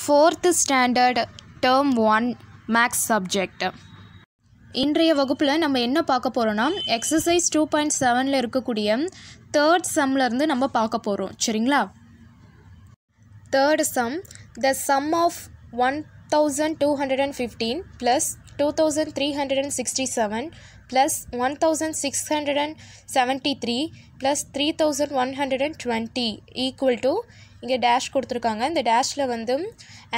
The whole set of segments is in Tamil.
Fourth standard term one maths subject இன்றைய வகுப்பில் நம்ம என்ன பார்க்க போகிறோன்னா எக்ஸசைஸ் டூ பாயிண்ட் செவனில் இருக்கக்கூடிய தேர்ட் சம்லேருந்து நம்ம பார்க்க போகிறோம் சரிங்களா third sum the sum of one thousand two hundred and fifteen plus two thousand three hundred and sixty seven plus one thousand six hundred and seventy three plus three thousand one hundred and twenty equal to இங்கே டேஷ் கொடுத்துருக்காங்க இந்த டேஷில் வந்து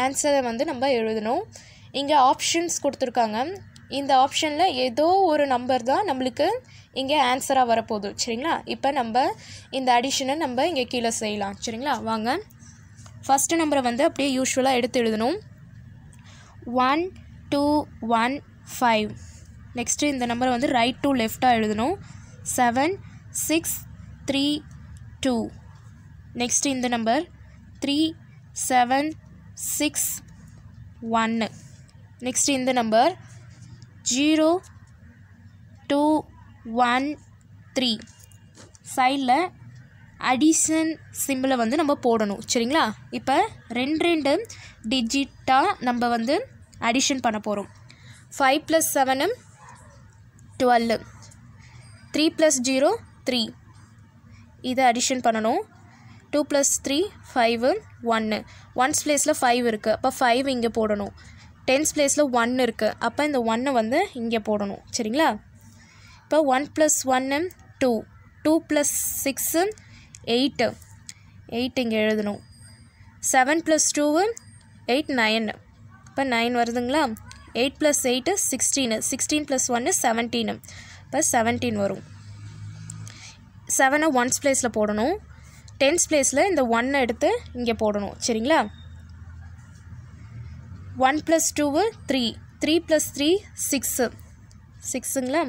ஆன்சரை வந்து நம்ம எழுதணும் இங்கே ஆப்ஷன்ஸ் கொடுத்துருக்காங்க இந்த ஆப்ஷனில் ஏதோ ஒரு நம்பர் தான் நம்மளுக்கு இங்கே ஆன்சராக வரப்போகுது சரிங்களா இப்போ நம்ம இந்த அடிஷனை நம்ம இங்கே கீழே செய்யலாம் சரிங்களா வாங்க ஃபஸ்ட்டு நம்பரை வந்து அப்படியே யூஸ்வலாக எடுத்து எழுதணும் one two one five next இந்த நம்பரை வந்து ரைட் டு லெஃப்டாக எழுதணும் seven six three two next இந்த நம்பர் த்ரீ செவன் சிக்ஸ் ஒன்று நெக்ஸ்ட் இந்த number zero two one three சைடில் அடிஷன் சிம்பிளை வந்து நம்ம போடணும் சரிங்களா இப்போ ரெண்டு ரெண்டு டிஜிட்டாக நம்ம வந்து அடிஷன் பண்ண போகிறோம் five plus seven twelve three plus zero three இதை அடிஷன் பண்ணணும் டூ ப்ளஸ் த்ரீ ஃபைவு ஒன்று ஒன்ஸ் ப்ளேஸில் ஃபைவ் இருக்குது அப்போ ஃபைவ் இங்கே போடணும் டென்ஸ் ப்ளேஸில் ஒன் இருக்குது அப்போ இந்த ஒன்று வந்து இங்கே போடணும் சரிங்களா இப்போ ஒன் ப்ளஸ் ஒன்று two two plus six eight eight இங்கே எழுதணும் seven plus two eight nine இப்போ நைன் வருதுங்களா eight plus eight sixteen sixteen plus ஒன்று செவன்டீனு இப்போ செவன்டீன் வரும் செவனை ஒன்ஸ் ப்ளேஸில் போடணும் டென்ஸ் பிளேஸில் இந்த ஒன்னை எடுத்து இங்கே போடணும் சரிங்களா one plus two three three plus three six சிக்ஸுங்களா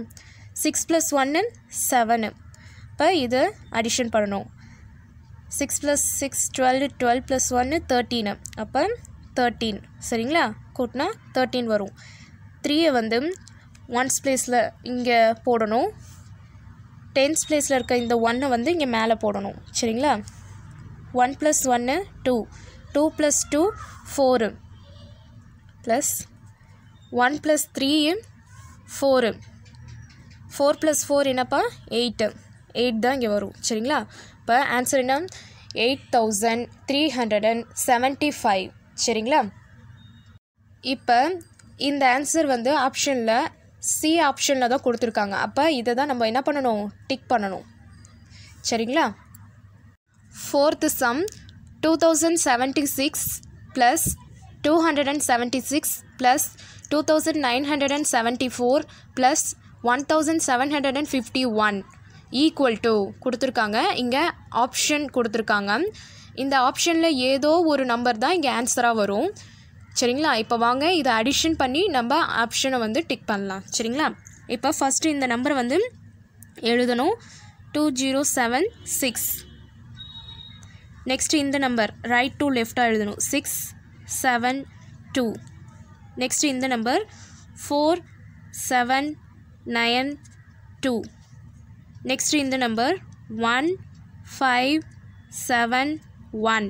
சிக்ஸ் ப்ளஸ் ஒன்னு செவனு இப்போ இது அடிஷன் பண்ணணும் six plus six twelve twelve plus ஒன்று தேர்ட்டீனு அப்போ தேர்ட்டீன் சரிங்களா கூட்டினா தேர்ட்டீன் வரும் த்ரீயை வந்து ஒன்ஸ் பிளேஸில் இங்கே போடணும் டென்ஸ் பிளேஸில் இருக்க இந்த ஒன்னை வந்து இங்கே மேலே போடணும் சரிங்களா ஒன் ப்ளஸ் ஒன்று two two plus two four plus one plus three four four plus four என்னப்பா எயிட்டு எயிட் தான் இங்கே வரும் சரிங்களா இப்போ ஆன்சர் என்ன eight thousand three hundred and seventy five சரிங்களா இப்போ இந்த ஆன்சர் வந்து ஆப்ஷனில் சி ஆப்ஷனில் தான் கொடுத்துருக்காங்க அப்போ இதை தான் நம்ம என்ன பண்ணணும் டிக் பண்ணணும் சரிங்களா fourth sum two thousand seventy six plus two hundred and seventy six plus two thousand nine hundred and seventy four plus one thousand seven hundred and fifty one equal to கொடுத்துருக்காங்க இங்கே ஆப்ஷன் கொடுத்துருக்காங்க இந்த ஆப்ஷனில் ஏதோ ஒரு நம்பர் தான் இங்கே ஆன்சராக வரும் சரிங்களா இப்போ வாங்க இதை அடிஷன் பண்ணி நம்ம ஆப்ஷனை வந்து டிக் பண்ணலாம் சரிங்களா இப்போ ஃபஸ்ட்டு இந்த நம்பர் வந்து எழுதணும் two zero seven six next இந்த நம்பர் ரைட் டு லெஃப்டாக எழுதணும் சிக்ஸ் செவன் டூ நெக்ஸ்ட்டு இந்த number four seven nine two next இந்த number one five seven one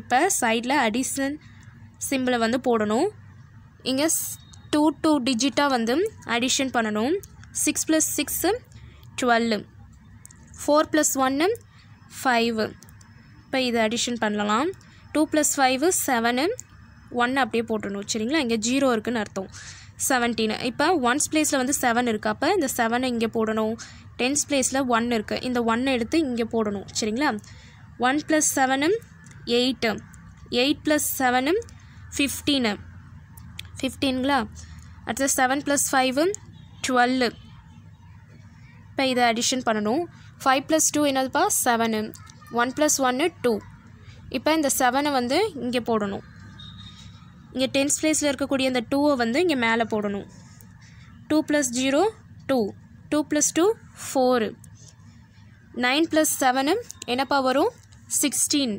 இப்போ சைடில் அடிஷன் சிம்பிளை வந்து போடணும் இங்கே டூ டூ டிஜிட்டாக வந்து அடிஷன் பண்ணணும் six plus six twelve four plus ஒன்று ஃபைவு இப்போ இது அடிஷன் பண்ணலாம் டூ ப்ளஸ் ஃபைவு செவனு ஒன்று அப்படியே போட்டுடணும் சரிங்களா இங்கே ஜீரோ இருக்குதுன்னு அர்த்தம் செவன்டீன் இப்போ ஒன்ஸ் பிளேஸில் வந்து செவன் இருக்குது அப்போ இந்த செவனை இங்கே போடணும் டென்ஸ் பிளேஸில் ஒன் இருக்குது இந்த ஒன்னை எடுத்து இங்கே போடணும் சரிங்களா ஒன் ப்ளஸ் செவனும் எயிட்டு எயிட் ப்ளஸ் செவனும் ஃபிஃப்டீனு ஃபிஃப்டீன்களா அடுத்து செவன் ப்ளஸ் ஃபைவு டுவெல் இப்போ இதை அடிஷன் பண்ணணும் ஃபைவ் ப்ளஸ் டூ என்னதுப்பா செவனு ஒன் ப்ளஸ் ஒன்று டூ இப்போ இந்த செவனை வந்து இங்கே போடணும் இங்கே டென்ஸ் ப்ளேஸில் இருக்கக்கூடிய இந்த டூவை வந்து இங்கே மேலே போடணும் two plus zero two two plus two four nine plus seven என்னப்பா வரும் சிக்ஸ்டீன்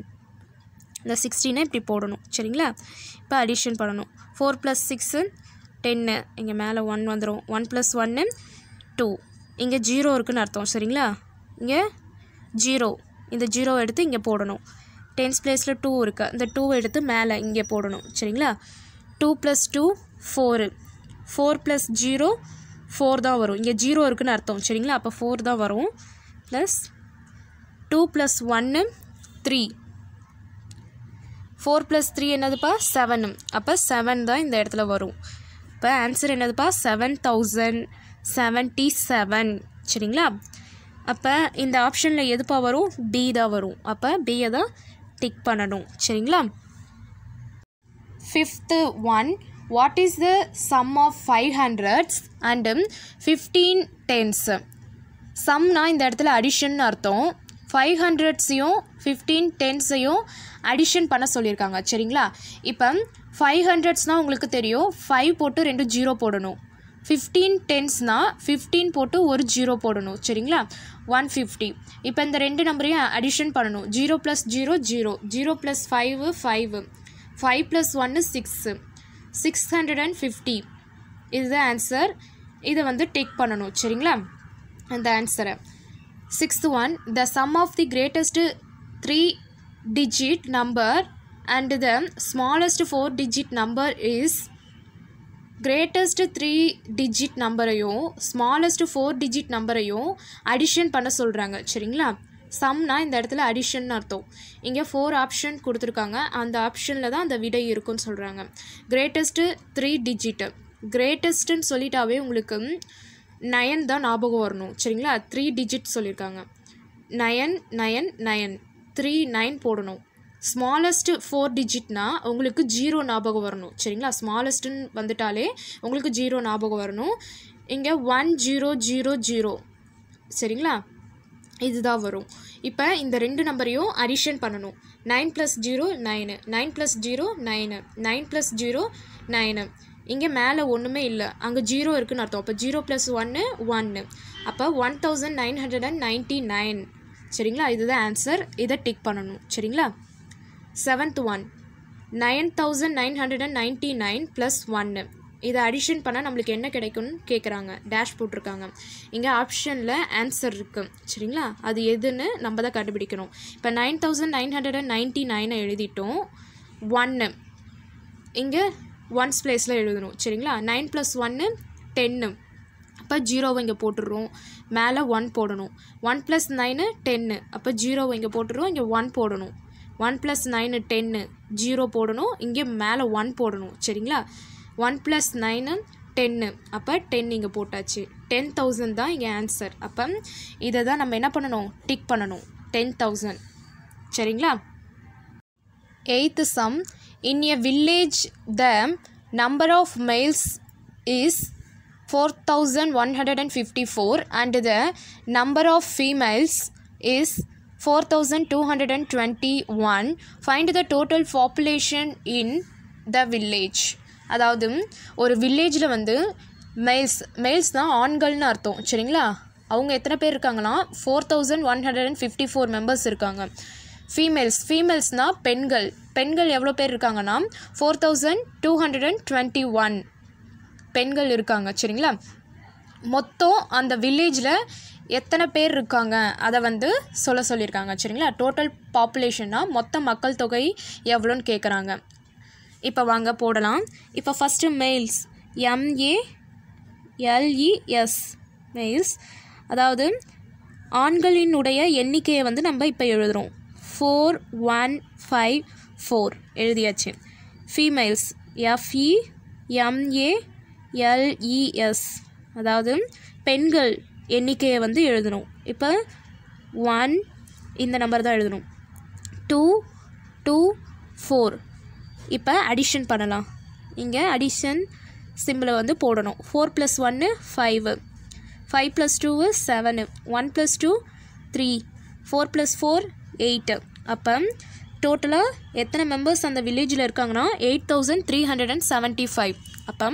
இந்த சிக்ஸ்டீனை இப்படி போடணும் சரிங்களா இப்போ அடிஷன் பண்ணணும் ஃபோர் ப்ளஸ் சிக்ஸு டென்னு இங்கே மேலே ஒன் வந்துடும் ஒன் ப்ளஸ் ஒன்னு டூ இங்கே ஜீரோ இருக்குதுன்னு அர்த்தம் சரிங்களா இங்கே ஜீரோ இந்த ஜீரோ எடுத்து இங்கே போடணும் டென்ஸ் ப்ளேஸில் டூ இருக்குது இந்த டூ எடுத்து மேலே இங்கே போடணும் சரிங்களா two plus two four four plus zero four தான் வரும் இங்கே ஜீரோ இருக்குதுன்னு அர்த்தம் சரிங்களா அப்போ ஃபோர் தான் வரும் ப்ளஸ் டூ ப்ளஸ் ஒன்று த்ரீ ஃபோர் ப்ளஸ் த்ரீ என்னதுப்பா செவன் அப்போ செவன் தான் இந்த இடத்துல வரும் இப்போ ஆன்சர் என்னதுப்பா செவன் தௌசண்ட் செவன்ட்டி செவன் சரிங்களா அப்போ இந்த ஆப்ஷனில் எதுப்பா வரும் பி தான் வரும் அப்போ பியை தான் டிக் பண்ணணும் சரிங்களா fifth one what is the sum of five hundreds and fifteen tens சம்னால் இந்த இடத்துல அடிஷன் அர்த்தம் ஃபைவ் ஹண்ட்ரட்ஸையும் ஃபிஃப்டீன் டென்ஸையும் அடிஷன் பண்ண சொல்லியிருக்காங்க சரிங்களா இப்போ ஃபைவ் ஹண்ட்ரட்ஸ்னால் உங்களுக்கு தெரியும் ஃபைவ் போட்டு ரெண்டு ஜீரோ போடணும் ஃபிஃப்டீன் டென்ஸ்னால் ஃபிஃப்டீன் போட்டு ஒரு ஜீரோ போடணும் சரிங்களா ஒன் ஃபிஃப்டி இப்போ இந்த ரெண்டு நம்பரையும் அடிஷன் பண்ணணும் zero plus zero zero zero plus five five five plus ஒன்று six six hundred and fifty இதுதான் ஆன்சர் இதை வந்து டெக் பண்ணணும் சரிங்களா அந்த ஆன்சரை sixth one the sum of the greatest three digit number and the smallest four digit number is greatest three digit நம்பரையும் ஸ்மாலஸ்ட் ஃபோர் டிஜிட் நம்பரையும் அடிஷன் பண்ண சொல்கிறாங்க சரிங்களா சம்னா இந்த இடத்துல அடிஷன் அர்த்தம் இங்கே ஃபோர் ஆப்ஷன் கொடுத்துருக்காங்க அந்த ஆப்ஷனில் தான் அந்த விடை இருக்குன்னு சொல்கிறாங்க கிரேட்டஸ்ட்டு த்ரீ டிஜிட்டு கிரேட்டஸ்ட்டுன்னு சொல்லிட்டாவே உங்களுக்கு நயன் தான் ஞாபகம் வரணும் சரிங்களா த்ரீ டிஜிட் சொல்லியிருக்காங்க nine nine nine three nine போடணும் ஸ்மாலஸ்ட்டு ஃபோர் டிஜிட்னா உங்களுக்கு ஜீரோ ஞாபகம் வரணும் சரிங்களா ஸ்மாலஸ்ட்டுன்னு வந்துட்டாலே உங்களுக்கு ஜீரோ ஞாபகம் வரணும் இங்கே ஒன் ஜீரோ ஜீரோ ஜீரோ சரிங்களா இதுதான் வரும் இப்போ இந்த ரெண்டு நம்பரையும் அடிஷன் பண்ணணும் nine plus zero nine nine plus zero nine nine plus zero nine இங்கே மேலே ஒன்றுமே இல்லை அங்கே ஜீரோ இருக்குதுன்னு அர்த்தம் அப்போ ஜீரோ ப்ளஸ் ஒன்று ஒன்று அப்போ one thousand nine hundred and ninety nine சரிங்களா இதுதான் ஆன்சர் இதை டிக் பண்ணணும் சரிங்களா seventh one nine thousand nine hundred and ninety nine plus ஒன்று இதை அடிஷன் பண்ணால் நம்மளுக்கு என்ன கிடைக்கும்னு கேட்குறாங்க டேஷ் போட்டிருக்காங்க இங்கே ஆப்ஷனில் ஆன்சர் இருக்குது சரிங்களா அது எதுன்னு நம்ம தான் கண்டுபிடிக்கணும் இப்போ nine thousand nine hundred and ninety நைனை எழுதிட்டோம் ஒன்று இங்கே ஒன்ஸ் பிளேஸில் எழுதணும் சரிங்களா நைன் ப்ளஸ் ஒன்று டென்னு அப்போ ஜீரோவை இங்கே போட்டுடுறோம் மேலே ஒன் போடணும் ஒன் ப்ளஸ் நைனு டென்னு அப்போ ஜீரோவை இங்கே போட்டுடுறோம் இங்கே ஒன் போடணும் one plus nine ten zero போடணும் இங்கே மேலே ஒன் போடணும் சரிங்களா ஒன் ப்ளஸ் நைனு டென்னு அப்போ டென் இங்கே போட்டாச்சு டென் தௌசண்ட் தான் இங்கே ஆன்சர் அப்போ இதை தான் நம்ம என்ன பண்ணணும் டிக் பண்ணணும் டென் தௌசண்ட் சரிங்களா eighth sum In a village, the number of males is 4154 and the number of females is 4221 find the total population in the village அதாவது ஒரு வில்லேஜில் வந்து மெயில்ஸ் மெயில்ஸ் தான் ஆண்கள்னு அர்த்தம் சரிங்களா அவங்க எத்தனை பேர் இருக்காங்கன்னா four thousand one hundred and fifty four members இருக்காங்க ஃபீமேல்ஸ் ஃபீமேல்ஸ்னால் பெண்கள் பெண்கள் எவ்வளோ பேர் இருக்காங்கன்னா four thousand two hundred and twenty one பெண்கள் இருக்காங்க சரிங்களா மொத்தம் அந்த வில்லேஜில் எத்தனை பேர் இருக்காங்க அதை வந்து சொல்ல சொல்லியிருக்காங்க சரிங்களா டோட்டல் பாப்புலேஷன்னா மொத்த மக்கள் தொகை எவ்வளோன்னு கேட்குறாங்க இப்போ வாங்க போடலாம் இப்போ first males M A L E S males அதாவது ஆண்களினுடைய எண்ணிக்கையை வந்து நம்ம இப்போ எழுதுகிறோம் ஃபோர் ஒன் ஃபைவ் ஃபோர் எழுதியாச்சு ஃபீமேல்ஸ் எஃப்இ எம்ஏ எல்இஎஸ் அதாவது பெண்கள் எண்ணிக்கையை வந்து எழுதணும் இப்போ ஒன் இந்த நம்பர் தான் எழுதணும் டூ டூ ஃபோர் இப்போ அடிஷன் பண்ணலாம் இங்கே அடிஷன் சிம்பிளை வந்து போடணும் ஃபோர் ப்ளஸ் ஒன்று five five plus two seven one plus two three four plus four eight அப்போ டோட்டலாக எத்தனை மெம்பர்ஸ் அந்த வில்லேஜில் இருக்காங்கன்னா eight thousand three hundred and seventy five அப்போ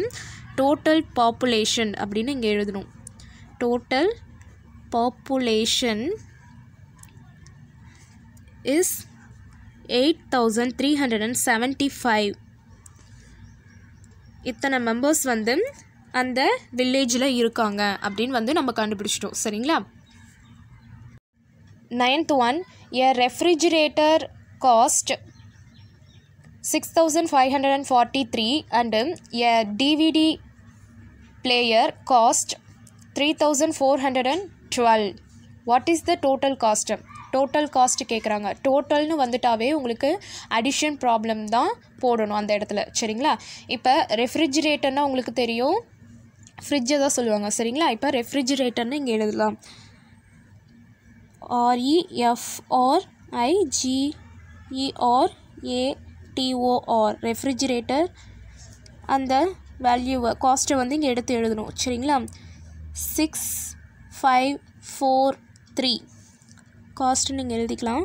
டோட்டல் பாப்புலேஷன் அப்படின்னு இங்கே எழுதணும் total population is eight thousand three hundred and seventy five இத்தனை மெம்பர்ஸ் வந்து அந்த வில்லேஜில் இருக்காங்க அப்படின்னு வந்து நம்ம கண்டுபிடிச்சிட்டோம் சரிங்களா ninth one A refrigerator cost 6543 and a DVD player cost 3412. What is the total cost? Total cost கேட்குறாங்க டோட்டல்னு வந்துட்டாவே உங்களுக்கு அடிஷன் ப்ராப்ளம் தான் போடணும் அந்த இடத்துல சரிங்களா இப்போ ரெஃப்ரிஜிரேட்டர்னால் உங்களுக்கு தெரியும் ஃப்ரிட்ஜை தான் சொல்லுவாங்க சரிங்களா இப்போ ரெஃப்ரிஜிரேட்டர்னு இங்கே எழுதலாம் ஆர்இஎஃப்ஆர் ஐஜிஇஆர் ஏடிஓஆர் ரெஃப்ரிஜிரேட்டர் அந்த வேல்யூவை காஸ்ட்டை வந்து இங்கே எடுத்து எழுதணும் சரிங்களா six five four three cost நீங்கள் எழுதிக்கலாம்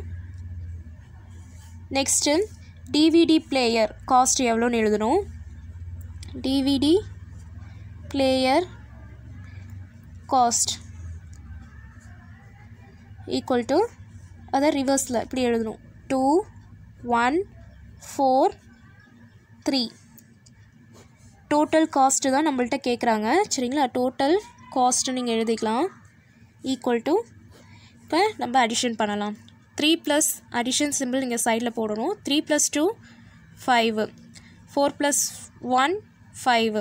நெக்ஸ்ட்டு டிவிடி பிளேயர் காஸ்ட் எவ்வளோன்னு எழுதணும் DVD player cost equal to அதை ரிவர்ஸில் இப்படி எழுதணும் two one four three total cost தான் நம்மள்ட்ட கேட்குறாங்க சரிங்களா டோட்டல் காஸ்ட்டு நீங்கள் எழுதிக்கலாம் ஈக்குவல் டு இப்போ நம்ம அடிஷன் பண்ணலாம் த்ரீ ப்ளஸ் அடிஷன் சிம்பிள் நீங்கள் சைடில் போடணும் three plus two five four plus one five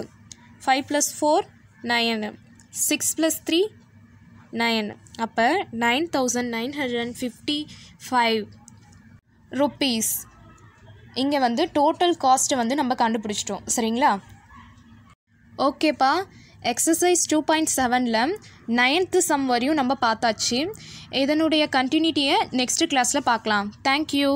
five plus four nine six plus three nine அப்போ nine thousand nine hundred fifty five rupees இங்கே வந்து டோட்டல் காஸ்ட்டை வந்து நம்ம கண்டுபிடிச்சிட்டோம் சரிங்களா ஓகேப்பா எக்ஸசைஸ் டூ பாயிண்ட் செவனில் நைன்த்து சம் வரையும் நம்ம பார்த்தாச்சு இதனுடைய கண்டினியூட்டியை நெக்ஸ்ட் கிளாஸில் பார்க்கலாம் தேங்க்யூ